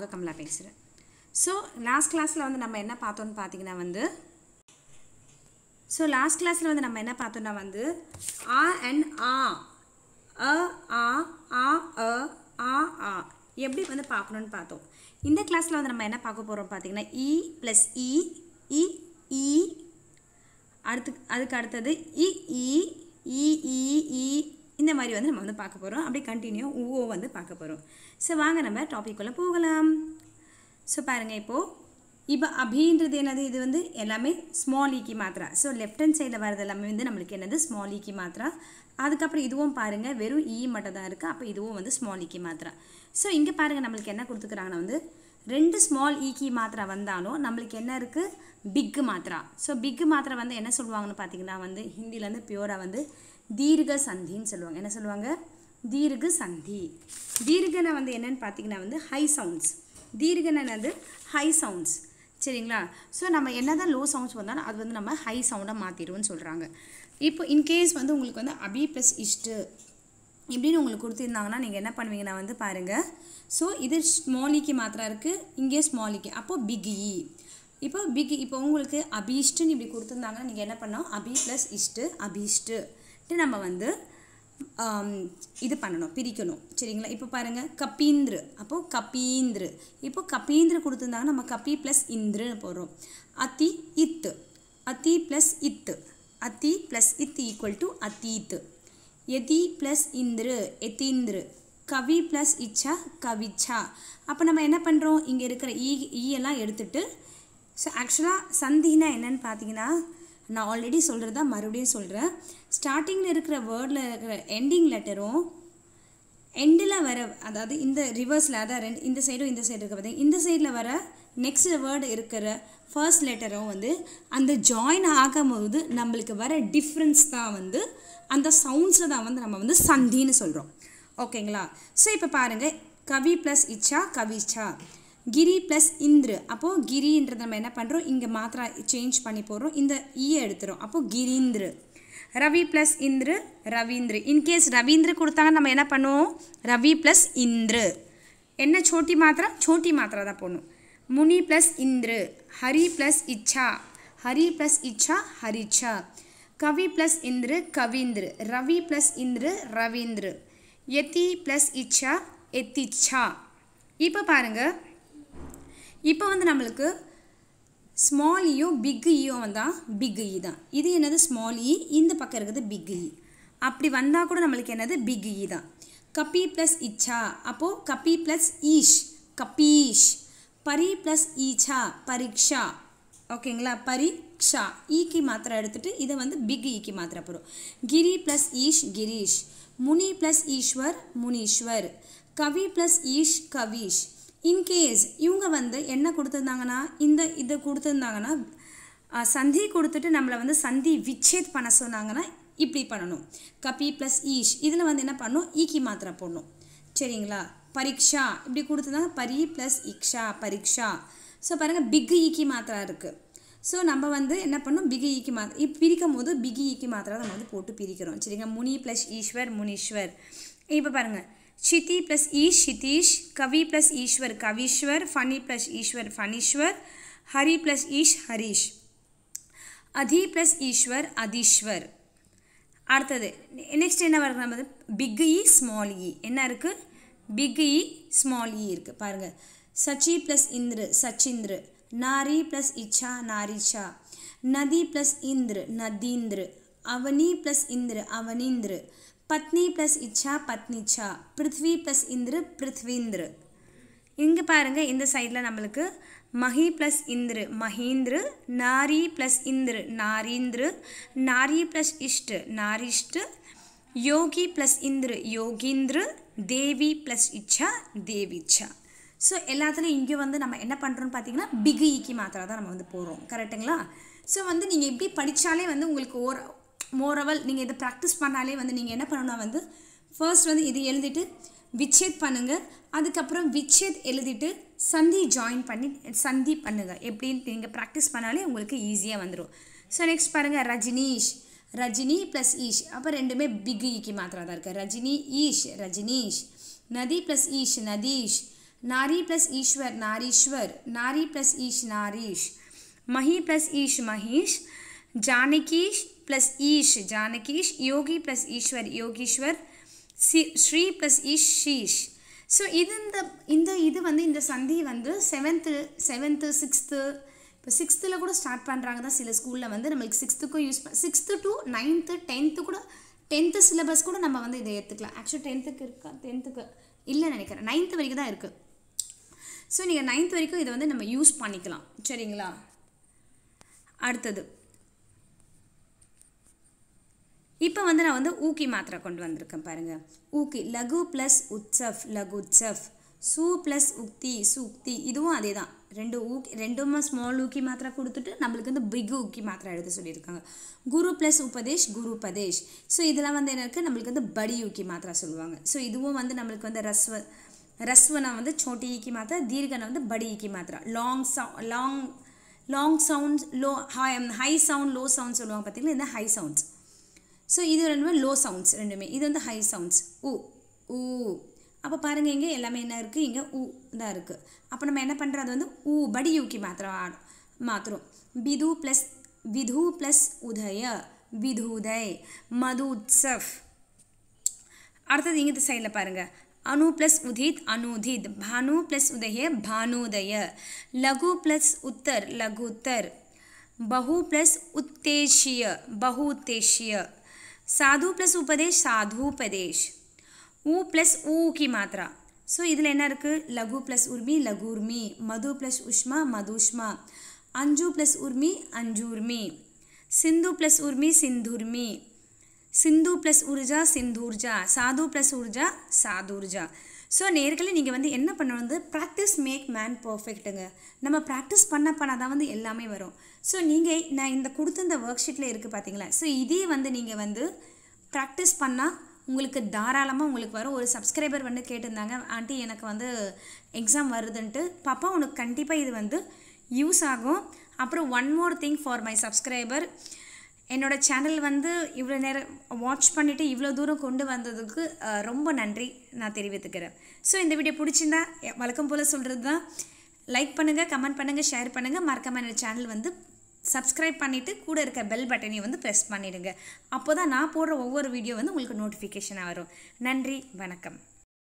உங்க கமலா பேசுகிறேன் so last கிளாஸில் வந்து நம்ம என்ன பார்த்தோன்னு பார்த்தீங்கன்னா வந்து ஸோ லாஸ்ட் கிளாஸில் வந்து நம்ம என்ன பார்த்தோம்னா வந்து ஆ அண்ட் ஆ அ ஆ ஆ அ ஆ ஆ எப்படி வந்து பார்க்கணுன்னு பார்த்தோம் இந்த கிளாஸில் வந்து நம்ம என்ன பார்க்க போகிறோம் பார்த்தீங்கன்னா இ ப்ளஸ் இ இ இ அடுத்து அதுக்கு அடுத்தது இ இ இ இ இந்த மாதிரி வந்து நம்ம வந்து பார்க்க போகிறோம் அப்படியே கண்டினியூ ஊஓ வந்து பார்க்க போகிறோம் ஸோ வாங்க நம்ம உள்ள போகலாம் ஸோ பாருங்கள் இப்போது இப்போ அபின்றது என்னது இது வந்து எல்லாமே ஸ்மால் ஈக்கி e மாத்திரா ஸோ லெஃப்ட் ஹேண்ட் சைடில் வர்றது எல்லாமே வந்து நம்மளுக்கு என்னது ஸ்மால் ஈக்கி e மாத்திரா அதுக்கப்புறம் இதுவும் பாருங்கள் வெறும் ஈ e மட்டும் தான் இருக்குது அப்போ இதுவும் வந்து ஸ்மால் ஈக்கி மாத்திரா ஸோ இங்கே பாருங்கள் நம்மளுக்கு என்ன கொடுத்துக்கிறாங்கன்னா வந்து ரெண்டு ஸ்மால் ஈக்கி மாத்திரை வந்தாலும் நம்மளுக்கு என்ன இருக்குது பிக்கு மாத்திரா ஸோ பிக்கு மாத்திரை வந்து என்ன சொல்லுவாங்கன்னு பார்த்தீங்கன்னா வந்து ஹிந்திலேருந்து பியூராக வந்து தீர்க சந்தின்னு சொல்லுவாங்க என்ன சொல்லுவாங்க தீர்க சந்தி தீர்கனை வந்து என்னென்னு பார்த்தீங்கன்னா வந்து ஹை சவுண்ட்ஸ் தீர்க்கனை ஹை சவுண்ட்ஸ் சரிங்களா ஸோ நம்ம என்ன தான் லோ சவுண்ட்ஸ் வந்தாலும் அது வந்து நம்ம ஹை சவுண்டாக மாற்றிடுவோம்னு சொல்கிறாங்க இப்போ இன்கேஸ் வந்து உங்களுக்கு வந்து அபி ப்ளஸ் இஷ்டு இப்படின்னு உங்களுக்கு கொடுத்துருந்தாங்கன்னா நீங்கள் என்ன பண்ணுவீங்கன்னா வந்து பாருங்கள் ஸோ இது ஸ்மாலிக்கு மாத்திரம் இருக்குது இங்கே ஸ்மாலிக்கு அப்போது பிக் இ e. இப்போ பிக் e, இப்போ உங்களுக்கு அபிஷ்டுன்னு இப்படி கொடுத்துருந்தாங்கன்னா நீங்கள் என்ன பண்ணோம் அபி ப்ளஸ் இஷ்டு அபிஷ்டு விட்டு நம்ம வந்து இது பண்ணணும் பிரிக்கணும் சரிங்களா இப்போ பாருங்கள் கபீந்திரு அப்போது கபீந்திரு இப்போ கபீந்திரு கொடுத்துருந்தாங்கன்னா நம்ம கபி ப்ளஸ் இந்திருன்னு போடுறோம் அத்தி இத்து அத்தி ப்ளஸ் இத்து அத்தி ப்ளஸ் இத்து ஈக்குவல் டு அத்தீத்து எதி ப்ளஸ் இந்திரு எத்தீந்திரு கவி ப்ளஸ் இச்சா கவிச்சா அப்போ நம்ம என்ன பண்ணுறோம் இங்கே இருக்கிற ஈ ஈயெல்லாம் எடுத்துட்டு ஸோ ஆக்சுவலாக சந்தினா என்னன்னு பார்த்தீங்கன்னா நான் ஆல்ரெடி சொல்கிறதா மறுபடியும் சொல்கிறேன் ஸ்டார்டிங்கில் இருக்கிற வேர்டில் இருக்கிற எண்டிங் லெட்டரும் எண்டில் வர அதாவது இந்த ரிவர்ஸில் அதாவது ரெண்டு இந்த சைடும் இந்த சைடு இருக்க பார்த்திங்க இந்த சைடில் வர நெக்ஸ்ட் வேர்டு இருக்கிற ஃபர்ஸ்ட் லெட்டரும் வந்து அந்த ஜாயின் ஆகும்போது நம்மளுக்கு வர டிஃப்ரென்ஸ் தான் வந்து அந்த சவுண்ட்ஸில் தான் வந்து நம்ம வந்து சந்தின்னு சொல்கிறோம் ஓகேங்களா ஸோ இப்போ பாருங்கள் கவி ப்ளஸ் இச்சா கவிச்சா கிரி ப்ளஸ் இந்திரு அப்போது கிரின்றது நம்ம என்ன பண்ணுறோம் இங்கே மாத்திரா சேஞ்ச் பண்ணி போடுறோம் இந்த ஈயை e எடுத்துரும் அப்போது கிரீந்திரு ரவி ப்ளஸ் இந்திரு ரவீந்திரு இன்கேஸ் ரவீந்திரு கொடுத்தாங்க நம்ம என்ன பண்ணுவோம் ரவி ப்ளஸ் இந்திரு என்ன சோட்டி மாத்திரா சோட்டி மாத்திரா தான் போடணும் முனி ப்ளஸ் இந்திரு ஹரி ப்ளஸ் இச்சா ஹரி ப்ளஸ் இச்சா ஹரிச்சா கவி ப்ளஸ் இந்திரு கவீந்திரு ரவி ப்ளஸ் இந்திரு ரவீந்திரு எத்தி ப்ளஸ் இச்சா எத்திச்சா இப்போ பாருங்கள் இப்போ வந்து நம்மளுக்கு ஸ்மால் இயோ பிக் இயோ வந்தால் பிக் இ தான் இது என்னது ஸ்மால் இ e, இந்த பக்கம் இருக்கிறது பிக் இ e. அப்படி வந்தால் கூட நம்மளுக்கு என்னது பிக் இ e தான் கப்பி ப்ளஸ் இச்சா அப்போது கப்பி ப்ளஸ் ஈஷ் கபீஷ் பரி ப்ளஸ் ஈச்சா பரீக்ஷா ஓகேங்களா பரீக்ஷா ஈக்கு மாத்திரை எடுத்துகிட்டு இதை வந்து பிக் ஈக்கு மாத்திரை போகிறோம் கிரி ப்ளஸ் ஈஷ் கிரீஷ் முனி ப்ளஸ் ஈஸ்வர் முனீஸ்வர் கவி ப்ளஸ் ஈஷ் கவீஷ் இன்கேஸ் இவங்க வந்து என்ன கொடுத்துருந்தாங்கன்னா இந்த இது கொடுத்துருந்தாங்கன்னா சந்தி கொடுத்துட்டு நம்மளை வந்து சந்தி விச்சேத் பண்ண சொன்னாங்கன்னா இப்படி பண்ணணும் கபி ப்ளஸ் ஈஷ் இதில் வந்து என்ன பண்ணணும் ஈக்கி மாத்திரை போடணும் சரிங்களா பரீக்ஷா இப்படி கொடுத்துருந்தாங்க பரி ப்ளஸ் இக்ஷா பரீக்ஷா ஸோ பாருங்கள் பிக் ஈக்கி மாத்திரை இருக்குது ஸோ நம்ம வந்து என்ன பண்ணும் பிகி ஈக்கி மாத்திரை இப்போ பிரிக்கும் போது பிகி ஈக்கி மாத்திரை நம்ம வந்து போட்டு பிரிக்கிறோம் சரிங்க முனி ப்ளஸ் ஈஸ்வர் முனீஸ்வர் இப்போ பாருங்கள் ஷிதி ப்ளஸ் ஈஷ் ஷிதீஷ் கவி प्लस ஈஸ்வர் கவீஸ்வர் ஃபனி प्लस ஈஸ்வர் ஃபனீஸ்வர் ஹரி प्लस ஈஷ் ஹரீஷ் அதி प्लஸ் ஈஸ்வர் அதீஸ்வர் அடுத்தது நெக்ஸ்ட் என்ன வருது நம்ம பிக் இ ஸ்மால் இ என்ன இருக்குது பிக் இ ஸ்மால் இ இருக்குது பாருங்கள் சச்சி ப்ளஸ் இந்திரு சச்சிந்திரு நாரி ப்ளஸ் இச்சா நாரிச்சா நதி ப்ளஸ் இந்திரு நதீந்திரு அவனி ப்ளஸ் இந்திரு அவனீந்திரு பத்னி ப்ளஸ் இச்சா பத்னிச்சா பிருத்வி ப்ளஸ் இந்திரு பிருத்வீந்திரு இங்கே பாருங்கள் இந்த சைடில் நம்மளுக்கு மஹி ப்ளஸ் இந்திரு மஹீந்திரு நாரி ப்ளஸ் இந்திரு நாரீந்திரு நாரி ப்ளஸ் இஷ்டு நாரிஷ்டு யோகி ப்ளஸ் இந்திரு யோகீந்திரு தேவி ப்ளஸ் இச்சா தேவிச்சா ஸோ எல்லாத்துலேயும் இங்கே வந்து நம்ம என்ன பண்ணுறோன்னு பார்த்தீங்கன்னா பிகிஇக்கு ஈக்கி மாத்திரை தான் நம்ம வந்து போகிறோம் கரெக்டுங்களா ஸோ வந்து நீங்கள் எப்படி படித்தாலே வந்து உங்களுக்கு ஓர மோரவல் நீங்கள் இதை ப்ராக்டிஸ் பண்ணாலே வந்து நீங்கள் என்ன பண்ணணும்னா வந்து ஃபர்ஸ்ட் வந்து இது எழுதிட்டு விச்சேத் பண்ணுங்கள் அதுக்கப்புறம் விச்சேத் எழுதிட்டு சந்தி ஜாயின் பண்ணி சந்தி பண்ணுங்கள் எப்படின்னு நீங்கள் ப்ராக்டிஸ் பண்ணாலே உங்களுக்கு ஈஸியாக வந்துடும் ஸோ நெக்ஸ்ட் பாருங்கள் ரஜினீஷ் ரஜினி ப்ளஸ் ஈஷ் அப்போ ரெண்டுமே பிக் ஈக்கு மாத்திரம் தான் இருக்குது ரஜினி ஈஷ் ரஜினீஷ் நதி ப்ளஸ் ஈஷ் நதீஷ் நாரி ப்ளஸ் ஈஸ்வர் நாரீஸ்வர் நாரி ப்ளஸ் ஈஷ் நாரீஷ் மஹி ப்ளஸ் ஈஷ் மஹீஷ் ஜானகீஷ் प्लस ईश जानकीश योगी प्लस ईश्वर சி ஸ்ரீ ப்ளஸ் ஈஷ் ஷீஷ் ஸோ இது இந்த இந்த இது வந்து இந்த சந்தி வந்து செவன்த்து செவன்த்து சிக்ஸ்த்து இப்போ சிக்ஸ்த்தில் கூட ஸ்டார்ட் பண்ணுறாங்க தான் சில ஸ்கூலில் வந்து நம்மளுக்கு சிக்ஸ்த்துக்கும் யூஸ் பண்ண சிக்ஸ்த்து டு நைன்த்து டென்த்து கூட டென்த்து சிலபஸ் கூட நம்ம வந்து இதை ஏற்றுக்கலாம் ஆக்சுவலி டென்த்துக்கு இருக்கா டென்த்துக்கு இல்லை நினைக்கிறேன் நைன்த்து வரைக்கும் தான் இருக்குது ஸோ நீங்கள் நைன்த் வரைக்கும் இதை வந்து நம்ம யூஸ் பண்ணிக்கலாம் சரிங்களா அடுத்தது இப்போ வந்து நான் வந்து ஊக்கி மாத்திரை கொண்டு வந்திருக்கேன் பாருங்கள் ஊக்கி லகு ப்ளஸ் உத்சஃப் லகு உத்சஃப் சூ ப்ளஸ் உக்தி சுக்தி இதுவும் அதே தான் ரெண்டு ஊக்கி ரெண்டும் ஸ்மால் ஊக்கி மாத்திரை கொடுத்துட்டு நம்மளுக்கு வந்து பிக் ஊக்கி மாத்திரை எடுத்து சொல்லியிருக்காங்க குரு ப்ளஸ் உபதேஷ் குரு உபதேஷ் ஸோ இதெல்லாம் வந்து என்ன இருக்குது நம்மளுக்கு வந்து படி ஊக்கி மாத்திரை சொல்லுவாங்க ஸோ இதுவும் வந்து நம்மளுக்கு வந்து ரஸ்வ ரஸ்வனை வந்து சோட்டி ஈக்கி மாத்திரை தீர்கனை வந்து படி ஈக்கி மாத்திரை லாங் சவு long long sounds low high high sound low sound சொல்லுவாங்க பார்த்தீங்கன்னா இந்த ஹை சவுண்ட்ஸ் சோ இதுல வந்து லோ சவுண்ட்ஸ் ரெண்டுமே இது வந்து ஹை சவுண்ட்ஸ் உ உ அப்ப பாருங்க இங்க எல்லாமே என்ன இருக்கு இங்க உ தான் இருக்கு அப்ப நம்ம என்ன பண்றது வந்து உ படி ஊக்கி மாத்திரை ஆணும் மாத்திரம் விது + விது + உதய விதுદય மதுोत्सव அர்த்தது இங்க தி சைடுல பாருங்க அனு + உதித் அனுதித் பானு + உதய பானೋದய லகு + உத்தர லகுत्तर ಬಹು + உதேஷிய ಬಹುதேஷிய साधु प्लस उपदेश साधु उपदेश उ प्लस उ की मात्रा सो इतना लघु प्लस उर्मी लघु उर्मी मधु प्लस उष्मा मधुष्मा अंजु प्लस उर्मी अंजुर्मी सिंधु प्लस उर्मी सिंधुर्मी सिंधु प्लस ऊर्जा सिंधुर्जा साधु प्लस ऊर्जा साधुर्जा ஸோ நேர்களை நீங்கள் வந்து என்ன பண்ணணும் வந்து ப்ராக்டிஸ் மேக் மேன் பர்ஃபெக்ட்டுங்க நம்ம ப்ராக்டிஸ் பண்ண பண்ணால் தான் வந்து எல்லாமே வரும் ஸோ நீங்கள் நான் இந்த கொடுத்த இந்த ஒர்க் ஷீட்டில் இருக்குது பார்த்தீங்களா ஸோ இதே வந்து நீங்கள் வந்து ப்ராக்டிஸ் பண்ணால் உங்களுக்கு தாராளமாக உங்களுக்கு வரும் ஒரு சப்ஸ்கிரைபர் வந்து கேட்டிருந்தாங்க ஆண்டி எனக்கு வந்து எக்ஸாம் வருதுன்ட்டு பாப்பா உனக்கு கண்டிப்பாக இது வந்து யூஸ் ஆகும் அப்புறம் one more thing for my subscriber என்னோடய சேனல் வந்து இவ்வளோ நேரம் வாட்ச் பண்ணிவிட்டு இவ்வளோ தூரம் கொண்டு வந்ததுக்கு ரொம்ப நன்றி நான் தெரிவித்துக்கிறேன் ஸோ இந்த வீடியோ பிடிச்சிருந்தா வழக்கம் போல் சொல்கிறது தான் லைக் பண்ணுங்கள் கமெண்ட் பண்ணுங்கள் ஷேர் பண்ணுங்கள் மறக்காமல் என்னோடய சேனல் வந்து சப்ஸ்கிரைப் பண்ணிவிட்டு கூட இருக்க பெல் பட்டனையும் வந்து ப்ரெஸ் பண்ணிவிடுங்க அப்போ தான் நான் போடுற ஒவ்வொரு வீடியோ வந்து உங்களுக்கு நோட்டிஃபிகேஷன் வரும் நன்றி வணக்கம்